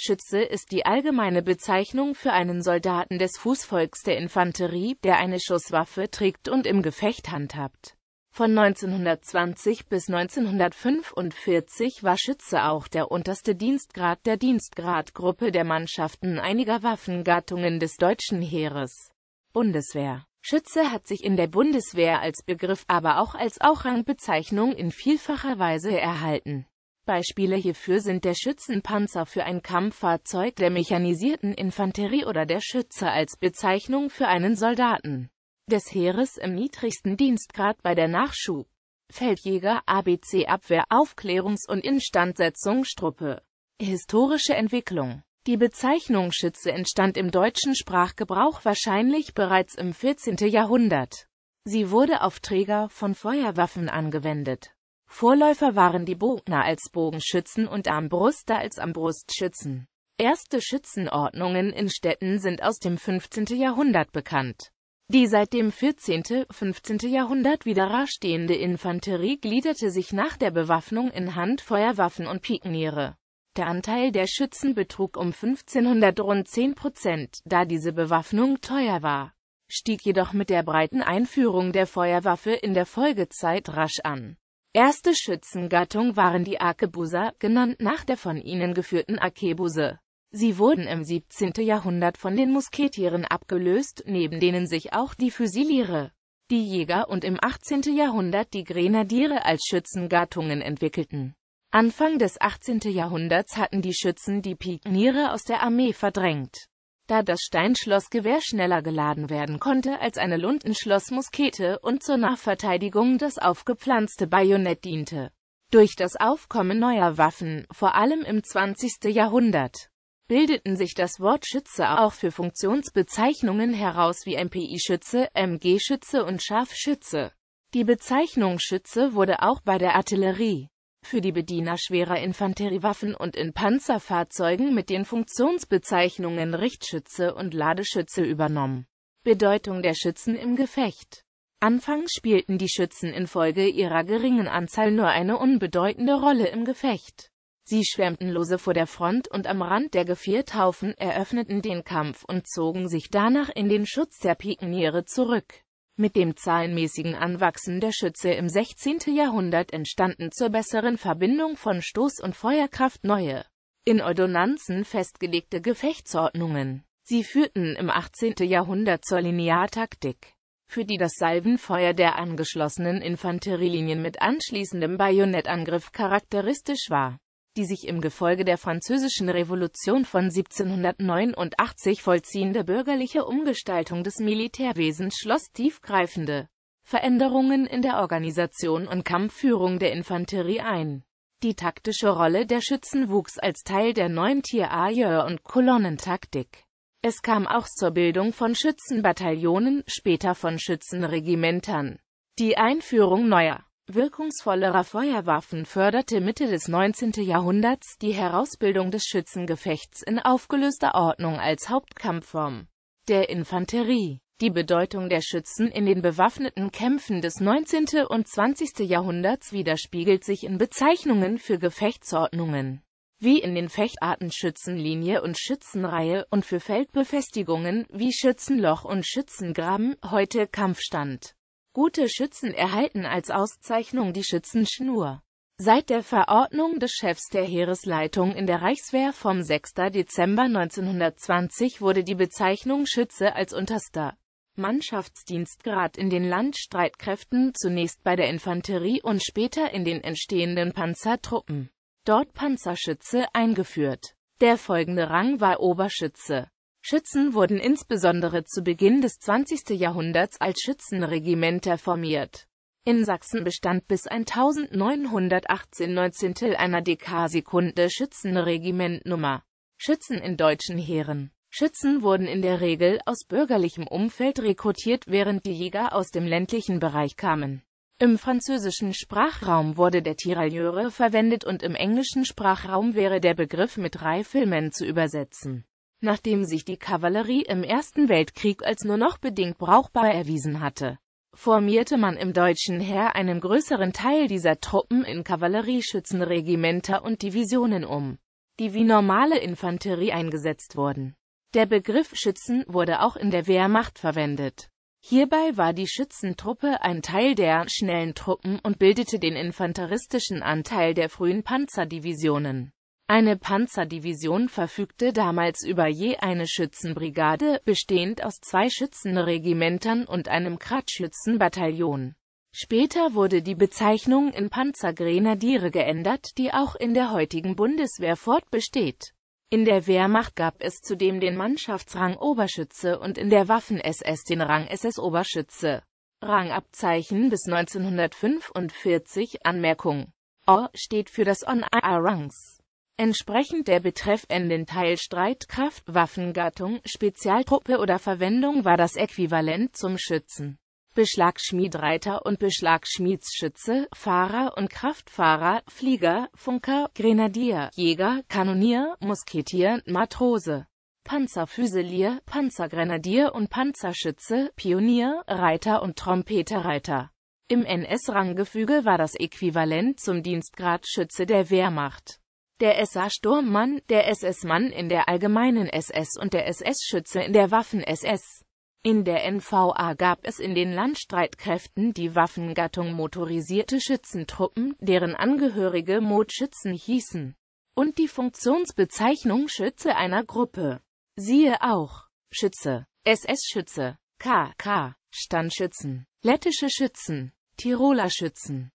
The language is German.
Schütze ist die allgemeine Bezeichnung für einen Soldaten des Fußvolks der Infanterie, der eine Schusswaffe trägt und im Gefecht handhabt. Von 1920 bis 1945 war Schütze auch der unterste Dienstgrad der Dienstgradgruppe der Mannschaften einiger Waffengattungen des deutschen Heeres. Bundeswehr Schütze hat sich in der Bundeswehr als Begriff, aber auch als Auchrangbezeichnung in vielfacher Weise erhalten Beispiele hierfür sind der Schützenpanzer für ein Kampffahrzeug der mechanisierten Infanterie oder der Schütze als Bezeichnung für einen Soldaten des Heeres im niedrigsten Dienstgrad bei der Nachschub. Feldjäger ABC Abwehr Aufklärungs- und Instandsetzung Struppe. Historische Entwicklung Die Bezeichnung Schütze entstand im deutschen Sprachgebrauch wahrscheinlich bereits im 14. Jahrhundert. Sie wurde auf Träger von Feuerwaffen angewendet Vorläufer waren die Bogner als Bogenschützen und Armbruster als Armbrustschützen. Erste Schützenordnungen in Städten sind aus dem 15. Jahrhundert bekannt. Die seit dem 14. 15. Jahrhundert wieder rar stehende Infanterie gliederte sich nach der Bewaffnung in Handfeuerwaffen und Pikniere. Der Anteil der Schützen betrug um 1500 rund 10 Prozent, da diese Bewaffnung teuer war, stieg jedoch mit der breiten Einführung der Feuerwaffe in der Folgezeit rasch an. Erste Schützengattung waren die Akebuser, genannt nach der von ihnen geführten Akebuse. Sie wurden im 17. Jahrhundert von den Musketieren abgelöst, neben denen sich auch die Füsiliere, die Jäger und im 18. Jahrhundert die Grenadiere als Schützengattungen entwickelten. Anfang des 18. Jahrhunderts hatten die Schützen die Pikniere aus der Armee verdrängt da das Steinschlossgewehr schneller geladen werden konnte als eine Lundenschlossmuskete und zur Nachverteidigung das aufgepflanzte Bajonett diente. Durch das Aufkommen neuer Waffen, vor allem im 20. Jahrhundert, bildeten sich das Wort Schütze auch für Funktionsbezeichnungen heraus wie MPI-Schütze, MG-Schütze und Scharfschütze. Die Bezeichnung Schütze wurde auch bei der Artillerie für die Bediener schwerer Infanteriewaffen und in Panzerfahrzeugen mit den Funktionsbezeichnungen Richtschütze und Ladeschütze übernommen. Bedeutung der Schützen im Gefecht Anfangs spielten die Schützen infolge ihrer geringen Anzahl nur eine unbedeutende Rolle im Gefecht. Sie schwärmten lose vor der Front und am Rand der Gefierthaufen, eröffneten den Kampf und zogen sich danach in den Schutz der Pikeniere zurück. Mit dem zahlenmäßigen Anwachsen der Schütze im 16. Jahrhundert entstanden zur besseren Verbindung von Stoß- und Feuerkraft neue, in Ordonnanzen festgelegte Gefechtsordnungen. Sie führten im 18. Jahrhundert zur Lineartaktik, für die das Salvenfeuer der angeschlossenen Infanterielinien mit anschließendem Bajonettangriff charakteristisch war die sich im Gefolge der Französischen Revolution von 1789 vollziehende bürgerliche Umgestaltung des Militärwesens schloss tiefgreifende Veränderungen in der Organisation und Kampfführung der Infanterie ein. Die taktische Rolle der Schützen wuchs als Teil der neuen tier und Kolonnentaktik. Es kam auch zur Bildung von Schützenbataillonen, später von Schützenregimentern. Die Einführung neuer wirkungsvollerer Feuerwaffen förderte Mitte des 19. Jahrhunderts die Herausbildung des Schützengefechts in aufgelöster Ordnung als Hauptkampfform der Infanterie. Die Bedeutung der Schützen in den bewaffneten Kämpfen des 19. und 20. Jahrhunderts widerspiegelt sich in Bezeichnungen für Gefechtsordnungen, wie in den Fechtarten Schützenlinie und Schützenreihe und für Feldbefestigungen wie Schützenloch und Schützengraben, heute Kampfstand. Gute Schützen erhalten als Auszeichnung die Schützenschnur. Seit der Verordnung des Chefs der Heeresleitung in der Reichswehr vom 6. Dezember 1920 wurde die Bezeichnung Schütze als unterster Mannschaftsdienstgrad in den Landstreitkräften zunächst bei der Infanterie und später in den entstehenden Panzertruppen, dort Panzerschütze, eingeführt. Der folgende Rang war Oberschütze. Schützen wurden insbesondere zu Beginn des 20. Jahrhunderts als Schützenregimenter formiert. In Sachsen bestand bis 1918 19 einer Dekasekunde Nummer Schützen in deutschen Heeren. Schützen wurden in der Regel aus bürgerlichem Umfeld rekrutiert, während die Jäger aus dem ländlichen Bereich kamen. Im französischen Sprachraum wurde der Tirailleure verwendet und im englischen Sprachraum wäre der Begriff mit Riflemen zu übersetzen nachdem sich die Kavallerie im Ersten Weltkrieg als nur noch bedingt brauchbar erwiesen hatte. Formierte man im deutschen Heer einen größeren Teil dieser Truppen in Kavallerieschützenregimenter und Divisionen um, die wie normale Infanterie eingesetzt wurden. Der Begriff Schützen wurde auch in der Wehrmacht verwendet. Hierbei war die Schützentruppe ein Teil der schnellen Truppen und bildete den infanteristischen Anteil der frühen Panzerdivisionen. Eine Panzerdivision verfügte damals über je eine Schützenbrigade, bestehend aus zwei Schützenregimentern und einem Kraftschützenbataillon. Später wurde die Bezeichnung in Panzergrenadiere geändert, die auch in der heutigen Bundeswehr fortbesteht. In der Wehrmacht gab es zudem den Mannschaftsrang Oberschütze und in der Waffen-SS den Rang SS-Oberschütze. Rangabzeichen bis 1945 Anmerkung. O steht für das On-A-Ranks. Entsprechend der betreffenden Teilstreitkraft, Waffengattung, Spezialtruppe oder Verwendung war das Äquivalent zum Schützen. Beschlagschmiedreiter und Beschlagschmiedsschütze, Fahrer und Kraftfahrer, Flieger, Funker, Grenadier, Jäger, Kanonier, Musketier, Matrose, Panzerfüselier, Panzergrenadier und Panzerschütze, Pionier, Reiter und Trompeterreiter. Im NS-Ranggefüge war das Äquivalent zum Dienstgrad Schütze der Wehrmacht der SA-Sturmmann, der SS-Mann in der allgemeinen SS und der SS-Schütze in der Waffen-SS. In der NVA gab es in den Landstreitkräften die Waffengattung motorisierte Schützentruppen, deren Angehörige Motschützen hießen, und die Funktionsbezeichnung Schütze einer Gruppe. Siehe auch Schütze, SS-Schütze, KK, Standschützen, lettische Schützen, Tiroler Schützen,